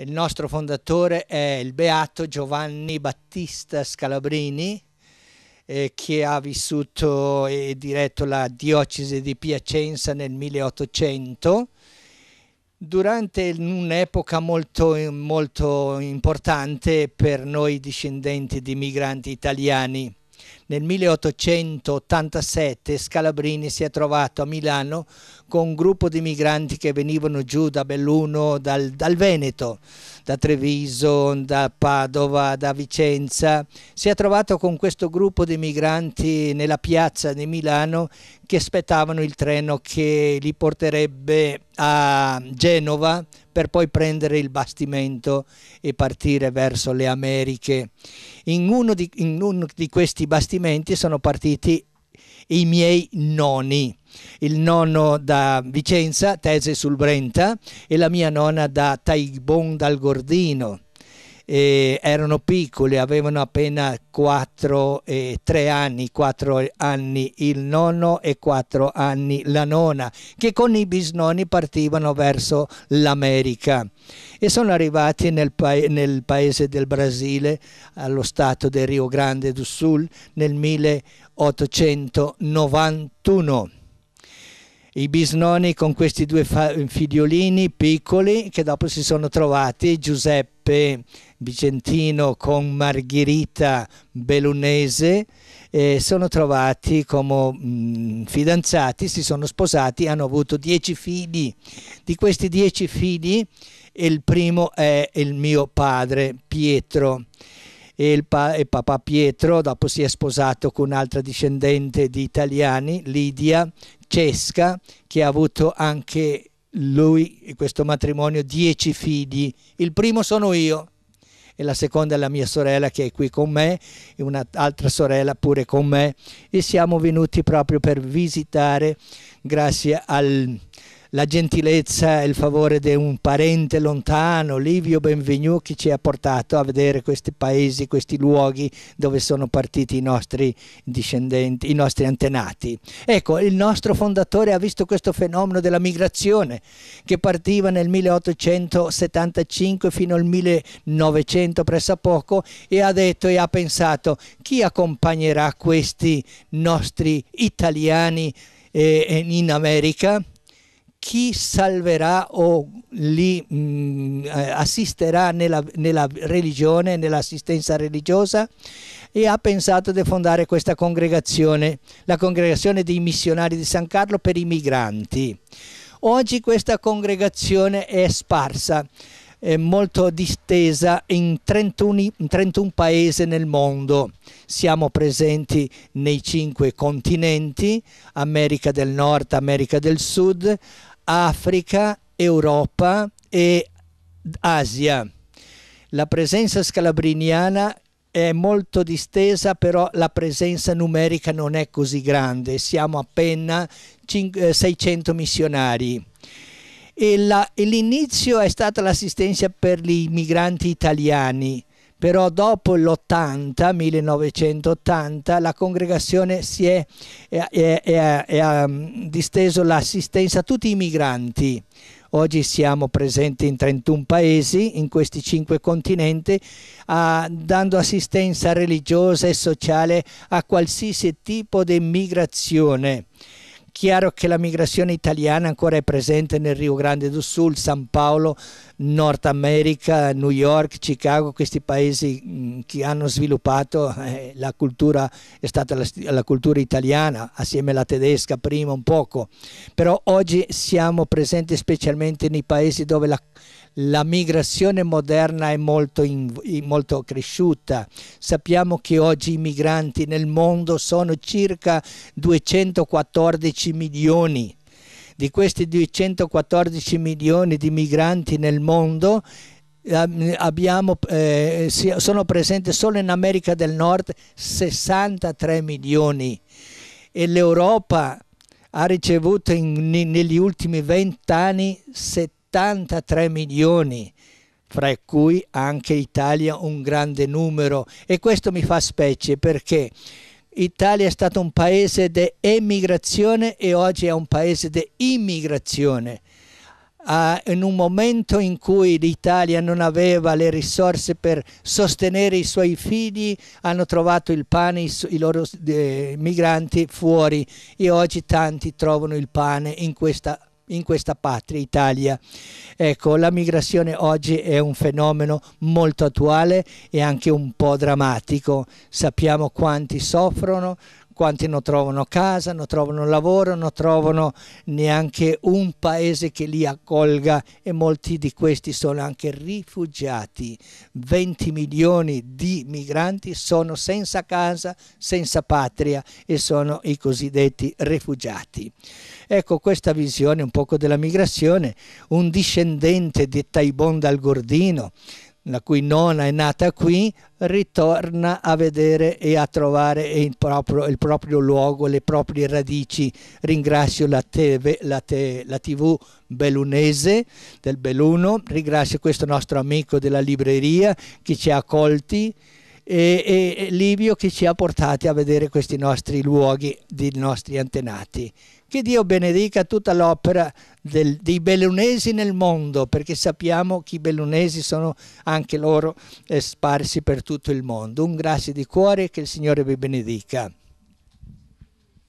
Il nostro fondatore è il beato Giovanni Battista Scalabrini, eh, che ha vissuto e diretto la diocesi di Piacenza nel 1800. Durante un'epoca molto, molto importante per noi discendenti di migranti italiani, nel 1887 Scalabrini si è trovato a Milano con un gruppo di migranti che venivano giù da Belluno, dal, dal Veneto, da Treviso, da Padova, da Vicenza. Si è trovato con questo gruppo di migranti nella piazza di Milano che aspettavano il treno che li porterebbe a Genova per poi prendere il bastimento e partire verso le Americhe. In uno di, in uno di questi bastimenti combattimenti sono partiti i miei noni, Il nonno da Vicenza, Tese sul Brenta, e la mia nonna da Taibon dal Gordino eh, erano piccoli, avevano appena 4, eh, 3 anni, 4 anni il nonno e 4 anni la nonna, che con i bisnonni partivano verso l'America e sono arrivati nel, pa nel paese del Brasile, allo stato del Rio Grande do Sul, nel 1891 i bisnonni con questi due figliolini piccoli che dopo si sono trovati Giuseppe Giuseppe Vicentino con Margherita Belunese eh, sono trovati come mh, mm, fidanzati, si sono sposati, hanno avuto dieci figli. Di questi dieci figli il primo è il mio padre Pietro e, il pa- e papà Pietro dopo si è sposato con un'altra discendente di italiani, Lidia Cesca, che ha avuto anche lui e questo matrimonio dieci figli. Il primo sono io e la seconda è la mia sorella che è qui con me e un'altra sorella pure con me e siamo venuti proprio per visitare grazie al, la gentilezza e il favore di un parente lontano, Livio Benvenu, che ci ha portato a vedere questi paesi, questi luoghi dove sono partiti i nostri discendenti, i nostri antenati. Ecco, il nostro fondatore ha visto questo fenomeno della migrazione che partiva nel 1875 fino al 1900 pressappoco e ha detto e ha pensato chi accompagnerà questi nostri italiani eh, in America? chi salverà o li mh, mm, eh, assisterà nella, nella religione, nell'assistenza religiosa e ha pensato di fondare questa congregazione, la congregazione dei missionari di San Carlo per i migranti. Oggi questa congregazione è sparsa è molto distesa in 31, 31, paesi nel mondo. Siamo presenti nei cinque continenti, America del Nord, America del Sud, Africa, Europa e Asia. La presenza scalabriniana è molto distesa, però la presenza numerica non è così grande, siamo appena 600 eh, missionari. E l'inizio è stata l'assistenza per gli immigranti italiani, però dopo l'80, 1980, la congregazione si è, è, è, è mm, disteso l'assistenza a tutti i migranti. Oggi siamo presenti in 31 paesi, in questi 5 continenti, a, dando assistenza religiosa e sociale a qualsiasi tipo di migrazione chiaro che la migrazione italiana ancora è presente nel Rio Grande do Sul, San Paolo, Nord America, New York, Chicago, questi paesi mm, che hanno sviluppato eh, la cultura, è stata la, la cultura italiana assieme alla tedesca prima un poco, però oggi siamo presenti specialmente nei paesi dove la, la migrazione moderna è molto, in, molto, cresciuta. Sappiamo che oggi i migranti nel mondo sono circa 214 214 milioni. Di questi 214 milioni di migranti nel mondo ehm, abbiamo, eh, sono presenti solo in America del Nord 63 milioni e l'Europa ha ricevuto in, negli ultimi 20 anni 73 milioni fra cui anche Italia un grande numero e questo mi fa specie perché Italia è stato un paese di emigrazione e oggi è un paese di immigrazione. Uh, in un momento in cui l'Italia non aveva le risorse per sostenere i suoi figli, hanno trovato il pane i, i loro eh, migranti fuori e oggi tanti trovano il pane in questa in questa patria, Italia. Ecco, la migrazione oggi è un fenomeno molto attuale e anche un po' drammatico. Sappiamo quanti soffrono, quanti non trovano casa, non trovano lavoro, non trovano neanche un paese che li accolga e molti di questi sono anche rifugiati. 20 milioni di migranti sono senza casa, senza patria e sono i cosiddetti rifugiati. Ecco questa visione un poco della migrazione, un discendente di Taibon dal Gordino, la cui nonna è nata qui, ritorna a vedere e a trovare il proprio, il proprio luogo, le proprie radici. Ringrazio la, TV, la, te, la TV belunese del Beluno, ringrazio questo nostro amico della libreria che ci ha accolti e, e Livio che ci ha portati a vedere questi nostri luoghi dei nostri antenati. Che Dio benedica tutta l'opera del, dei bellunesi nel mondo, perché sappiamo che i bellunesi sono anche loro eh, sparsi per tutto il mondo. Un grazie di cuore e che il Signore vi benedica.